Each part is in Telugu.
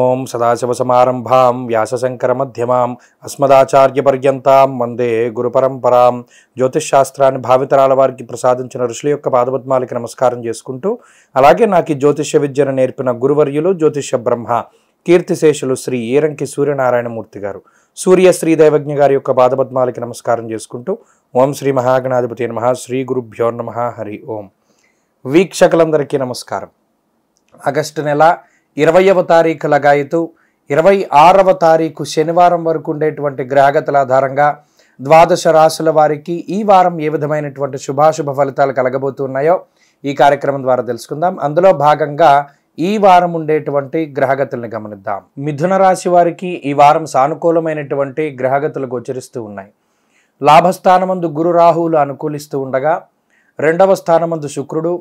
ఓం సదాశివ సదాశివసమారంభాం మధ్యమాం అస్మదాచార్యపర్యంతం వందే గురుపరంపరాం జ్యోతిష్శాస్త్రాన్ని భావితరాల వారికి ప్రసాదించిన ఋషుల యొక్క పాదపద్మాలకి నమస్కారం చేసుకుంటూ అలాగే నాకు ఈ జ్యోతిష్య విద్యను నేర్పిన గురువర్యులు జ్యోతిష్య బ్రహ్మ కీర్తిశేషులు శ్రీ ఈరంకి సూర్యనారాయణమూర్తి గారు సూర్య శ్రీ దైవజ్ఞ గారి యొక్క పాదపద్మాలకి నమస్కారం చేసుకుంటూ ఓం శ్రీ మహాగణాధిపతి నమ శ్రీ గురుభ్యో హరి ఓం వీక్షకులందరికీ నమస్కారం ఆగస్టు నెల ఇరవయవ తారీఖు లగాయతు ఇరవై ఆరవ తారీఖు శనివారం వరకు ఉండేటువంటి గ్రహగతుల ఆధారంగా ద్వాదశ రాశుల వారికి ఈ వారం ఏ విధమైనటువంటి శుభాశుభ ఫలితాలు కలగబోతున్నాయో ఈ కార్యక్రమం ద్వారా తెలుసుకుందాం అందులో భాగంగా ఈ వారం ఉండేటువంటి గ్రహగతుల్ని గమనిద్దాం మిథున రాశి వారికి ఈ వారం సానుకూలమైనటువంటి గ్రహగతులు గోచరిస్తూ ఉన్నాయి లాభస్థానమందు గురు రాహువులు అనుకూలిస్తూ ఉండగా రెండవ స్థానమందు శుక్రుడు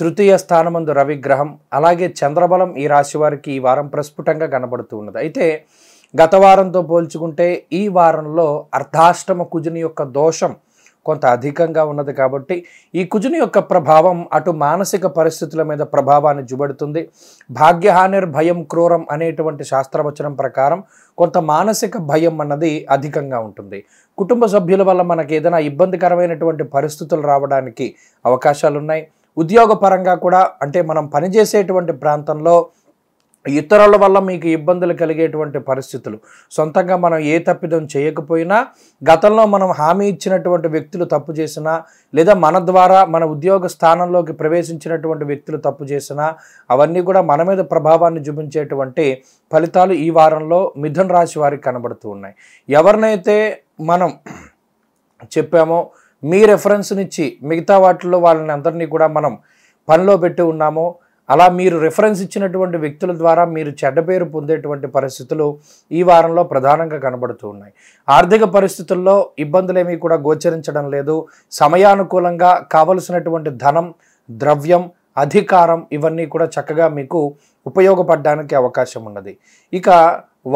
తృతీయ స్థానమందు రవిగ్రహం అలాగే చంద్రబలం ఈ రాశి వారికి ఈ వారం ప్రస్ఫుటంగా కనబడుతూ ఉన్నది అయితే గత వారంతో పోల్చుకుంటే ఈ వారంలో అర్ధాష్టమ కుజుని యొక్క దోషం కొంత అధికంగా ఉన్నది కాబట్టి ఈ కుజుని యొక్క ప్రభావం అటు మానసిక పరిస్థితుల మీద ప్రభావాన్ని జుబడుతుంది భాగ్యహానిర్ భయం క్రూరం అనేటువంటి శాస్త్రవచనం ప్రకారం కొంత మానసిక భయం అన్నది అధికంగా ఉంటుంది కుటుంబ సభ్యుల వల్ల మనకి ఏదైనా ఇబ్బందికరమైనటువంటి పరిస్థితులు రావడానికి అవకాశాలు ఉన్నాయి ఉద్యోగపరంగా కూడా అంటే మనం పనిచేసేటువంటి ప్రాంతంలో ఇతరుల వల్ల మీకు ఇబ్బందులు కలిగేటువంటి పరిస్థితులు సొంతంగా మనం ఏ తప్పిదం చేయకపోయినా గతంలో మనం హామీ ఇచ్చినటువంటి వ్యక్తులు తప్పు చేసినా లేదా మన ద్వారా మన ఉద్యోగ స్థానంలోకి ప్రవేశించినటువంటి వ్యక్తులు తప్పు చేసినా అవన్నీ కూడా మన మీద ప్రభావాన్ని చూపించేటువంటి ఫలితాలు ఈ వారంలో మిథున రాశి వారికి కనబడుతూ ఉన్నాయి ఎవరినైతే మనం చెప్పామో మీ రెఫరెన్స్నిచ్చి మిగతా వాటిల్లో వాళ్ళని అందరినీ కూడా మనం పనిలో పెట్టి ఉన్నామో అలా మీరు రిఫరెన్స్ ఇచ్చినటువంటి వ్యక్తుల ద్వారా మీరు చెడ్డ పేరు పొందేటువంటి పరిస్థితులు ఈ వారంలో ప్రధానంగా కనబడుతూ ఉన్నాయి ఆర్థిక పరిస్థితుల్లో ఇబ్బందులేమీ కూడా గోచరించడం లేదు సమయానుకూలంగా కావలసినటువంటి ధనం ద్రవ్యం అధికారం ఇవన్నీ కూడా చక్కగా మీకు ఉపయోగపడడానికి అవకాశం ఉన్నది ఇక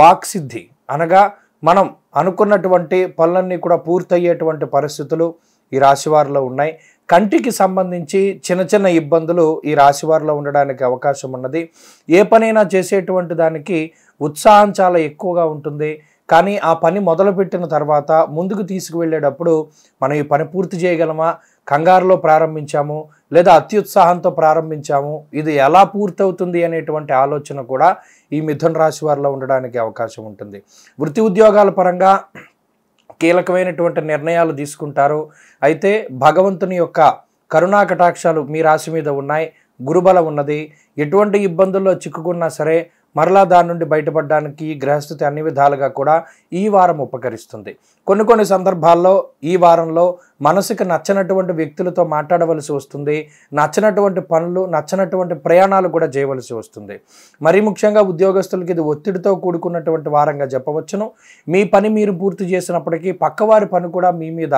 వాక్సిద్ధి అనగా మనం అనుకున్నటువంటి పనులన్నీ కూడా పూర్తయ్యేటువంటి పరిస్థితులు ఈ రాశివారిలో ఉన్నాయి కంటికి సంబంధించి చిన్న చిన్న ఇబ్బందులు ఈ రాశివారిలో ఉండడానికి అవకాశం ఉన్నది ఏ పనైనా చేసేటువంటి దానికి ఉత్సాహం చాలా ఎక్కువగా ఉంటుంది కానీ ఆ పని మొదలుపెట్టిన తర్వాత ముందుకు తీసుకువెళ్ళేటప్పుడు మనం ఈ పని పూర్తి చేయగలమా కంగారులో ప్రారంభించాము లేదా అత్యుత్సాహంతో ప్రారంభించాము ఇది ఎలా పూర్తవుతుంది అనేటువంటి ఆలోచన కూడా ఈ మిథున రాశి వారిలో ఉండడానికి అవకాశం ఉంటుంది వృత్తి ఉద్యోగాల పరంగా కీలకమైనటువంటి నిర్ణయాలు తీసుకుంటారు అయితే భగవంతుని యొక్క కరుణా కటాక్షాలు మీ రాశి మీద ఉన్నాయి గురుబలం ఉన్నది ఎటువంటి ఇబ్బందుల్లో చిక్కుకున్నా సరే మరలా దాని నుండి బయటపడడానికి గ్రహస్థితి అన్ని విధాలుగా కూడా ఈ వారం ఉపకరిస్తుంది కొన్ని కొన్ని సందర్భాల్లో ఈ వారంలో మనసుకు నచ్చనటువంటి వ్యక్తులతో మాట్లాడవలసి వస్తుంది నచ్చినటువంటి పనులు నచ్చనటువంటి ప్రయాణాలు కూడా చేయవలసి వస్తుంది మరీ ముఖ్యంగా ఉద్యోగస్తులకి ఇది ఒత్తిడితో కూడుకున్నటువంటి వారంగా చెప్పవచ్చును మీ పని మీరు పూర్తి చేసినప్పటికీ పక్కవారి పని కూడా మీ మీద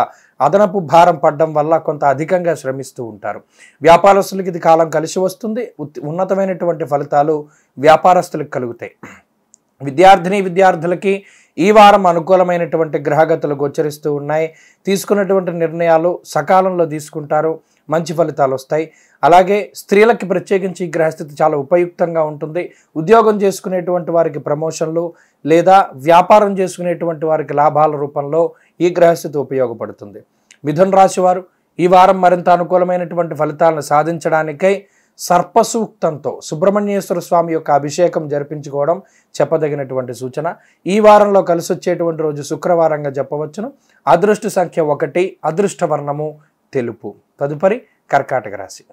అదనపు భారం పడడం వల్ల కొంత అధికంగా శ్రమిస్తూ ఉంటారు వ్యాపారస్తులకి ఇది కాలం కలిసి వస్తుంది ఉన్నతమైనటువంటి ఫలితాలు వ్యాపారస్తులకు కలుగుతాయి విద్యార్థిని విద్యార్థులకి ఈ వారం అనుకూలమైనటువంటి గ్రహగతులు గోచరిస్తూ ఉన్నాయి తీసుకున్నటువంటి నిర్ణయాలు సకాలంలో తీసుకుంటారు మంచి ఫలితాలు వస్తాయి అలాగే స్త్రీలకి ప్రత్యేకించి ఈ గ్రహస్థితి చాలా ఉపయుక్తంగా ఉంటుంది ఉద్యోగం చేసుకునేటువంటి వారికి ప్రమోషన్లు లేదా వ్యాపారం చేసుకునేటువంటి వారికి లాభాల రూపంలో ఈ గ్రహస్థితి ఉపయోగపడుతుంది మిథున్ రాశి వారు ఈ వారం మరింత అనుకూలమైనటువంటి ఫలితాలను సాధించడానికై సర్పసూక్తంతో సుబ్రహ్మణ్యేశ్వర స్వామి యొక్క అభిషేకం జరిపించుకోవడం చెప్పదగినటువంటి సూచన ఈ వారంలో కలిసొచ్చేటువంటి రోజు శుక్రవారంగా చెప్పవచ్చును అదృష్ట సంఖ్య ఒకటి అదృష్ట వర్ణము తెలుపు తదుపరి కర్కాటక రాశి